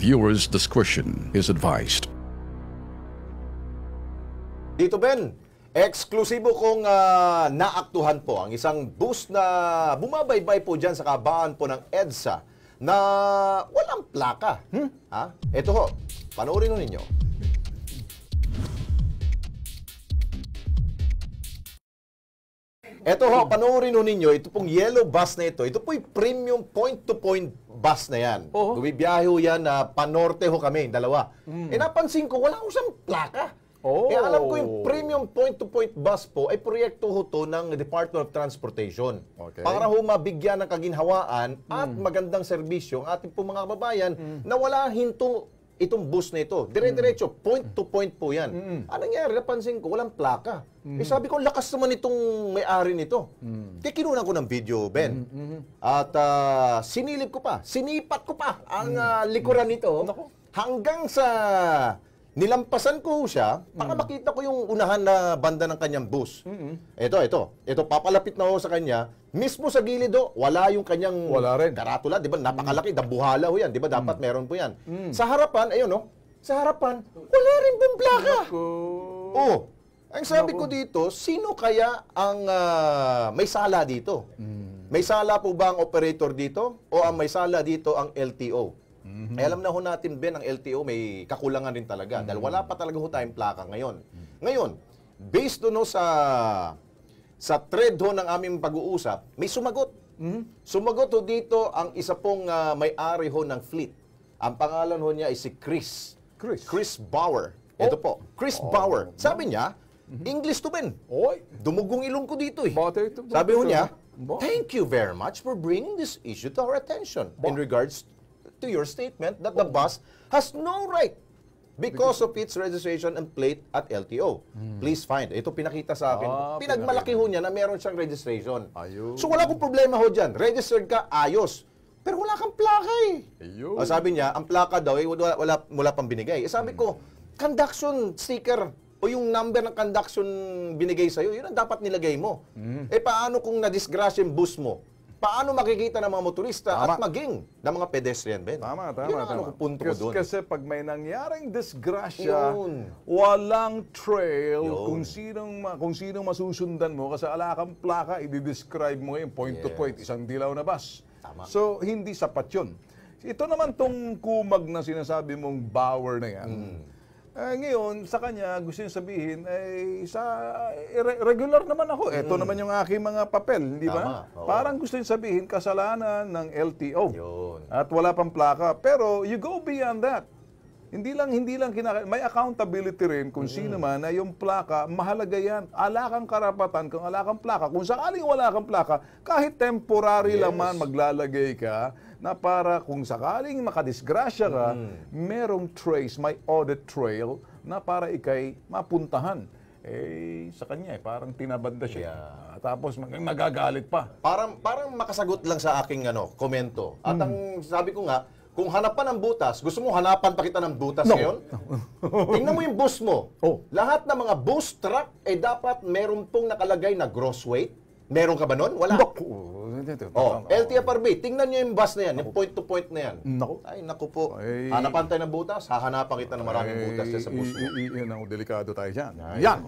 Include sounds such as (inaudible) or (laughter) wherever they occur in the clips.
Viewer's discretion is advised. Dito Ben, eksklusibo kong uh, naaktuhan po ang isang bus na bumabaybay po dyan sa kabaan po ng EDSA na walang plaka. Hmm? Ha? Ito ho, panoorin ninyo. Ito ho, panoorin ho ninyo, ito pong yellow bus na ito, ito po'y premium point-to-point bus na yan. Oo. Gumibiyahe ho yan, uh, panorte ho kami, dalawa. Mm. E napansin ko, wala ko siyang plaka. Oh. Kaya alam ko yung premium point-to-point -point bus po ay proyekto ho to ng Department of Transportation. Okay. Para ho mabigyan ng kaginhawaan at mm. magandang serbisyo ang ating po mga kababayan mm. na wala hinto itong bus na ito. Dire-diretso, mm. point to point po yan. Mm. Ano nangyari? Napansin ko, walang plaka. Mm. Eh sabi ko, lakas naman itong may-ari nito. Mm. kinunan ko ng video, Ben. Mm-hmm. At uh, sinilip ko pa, sinipat ko pa ang mm. uh, likuran nito. Mm. Hanggang sa Nilampasan ko siya para mm. makita ko yung unahan na banda ng kanyang bus. Mm-hmm. Ito, ito. Ito, papalapit na ako sa kanya. Mismo sa gilid do, wala yung kanyang wala rin. karatula. Di ba? Napakalaki. Mm. Dabuhala ho yan. Di ba? Mm. Dapat mm. meron po yan. Mm. Sa harapan, ayun no? Sa harapan, wala rin bumblaka. Oo. Oh, ang sabi ko dito, sino kaya ang uh, may sala dito? Mm. May sala po ba ang operator dito? O ang may sala dito ang LTO? Mm-hmm. Ay, eh, alam na ho natin, Ben, ang LTO may kakulangan rin talaga. Mm-hmm. Dahil wala pa talaga ho tayong plaka ngayon. Mm-hmm. Ngayon, based doon ho sa, sa thread ho ng aming pag-uusap, may sumagot. Mm-hmm. Sumagot ho dito ang isa pong uh, may-ari ho ng fleet. Ang pangalan ho niya ay si Chris. Chris. Chris Bauer. Oh. Ito po, Chris oh. Bauer. Sabi niya, mm-hmm. English to Ben. Oy. Dumugong ilong ko dito eh. Butter to, butter Sabi ho niya, Thank you very much for bringing this issue to our attention in regards to your statement that the bus has no right because of its registration and plate at LTO. Please find. Ito pinakita sa akin. Ah, Pinagmalaki ho niya na meron siyang registration. So wala akong problema ho dyan. Registered ka, ayos. Pero wala kang plaka eh. Ah, sabi niya, ang plaka daw eh, wala, wala, wala pang binigay. Eh, sabi ko, hmm. conduction sticker o yung number ng conduction binigay sa'yo, yun ang dapat nilagay mo. Mm. Eh paano kung na-disgrace yung bus mo? paano makikita ng mga motorista tama. at maging ng mga pedestrian, Ben? Tama, tama, Yun tama. Ano, punto ko doon. Kasi pag may nangyaring disgrasya, Yun. walang trail Yun. kung sinong, kung sinong masusundan mo. Kasi alakang plaka, i-describe mo yung point yes. to point, isang dilaw na bus. Tama. So, hindi sapat yun. Ito naman tong kumag na sinasabi mong bower na yan. Mm eh, ngayon, sa kanya, gusto niya sabihin, ay eh, sa, eh, regular naman ako. Ito mm. naman yung aking mga papel, di ba? Parang gusto niya sabihin, kasalanan ng LTO. Yun. At wala pang plaka. Pero you go beyond that. Hindi lang, hindi lang kinaka... May accountability rin kung mm. sino man na yung plaka, mahalaga yan. Ala kang karapatan kung ala kang plaka. Kung sakaling wala kang plaka, kahit temporary yes. lang man maglalagay ka, na para kung sakaling makadisgrasya ka, mm. merong trace, may audit trail na para ikay mapuntahan. Eh, sa kanya eh, parang tinabanda siya. Yeah. Tapos mag- magagalit pa. Parang, parang makasagot lang sa aking ano, komento. At mm. ang sabi ko nga, kung hanapan ng butas, gusto mo hanapan pa kita ng butas no. ngayon? (laughs) Tingnan mo yung bus mo. Oh. Lahat ng mga bus truck, eh dapat meron pong nakalagay na gross weight. Meron ka ba nun? Wala. Naku nito. Oh, oh. LTFRB, tingnan niyo yung bus na yan, yung point-to-point na yan. Naku. Ay, naku po. Ay, Hanapan tayo ng butas, hahanapan kita ng maraming butas sa bus mo. Yan ang delikado tayo dyan. Yan,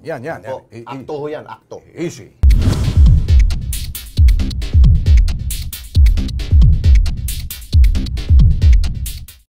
yan, yan, oh, yan. Akto ho yan, akto. Easy.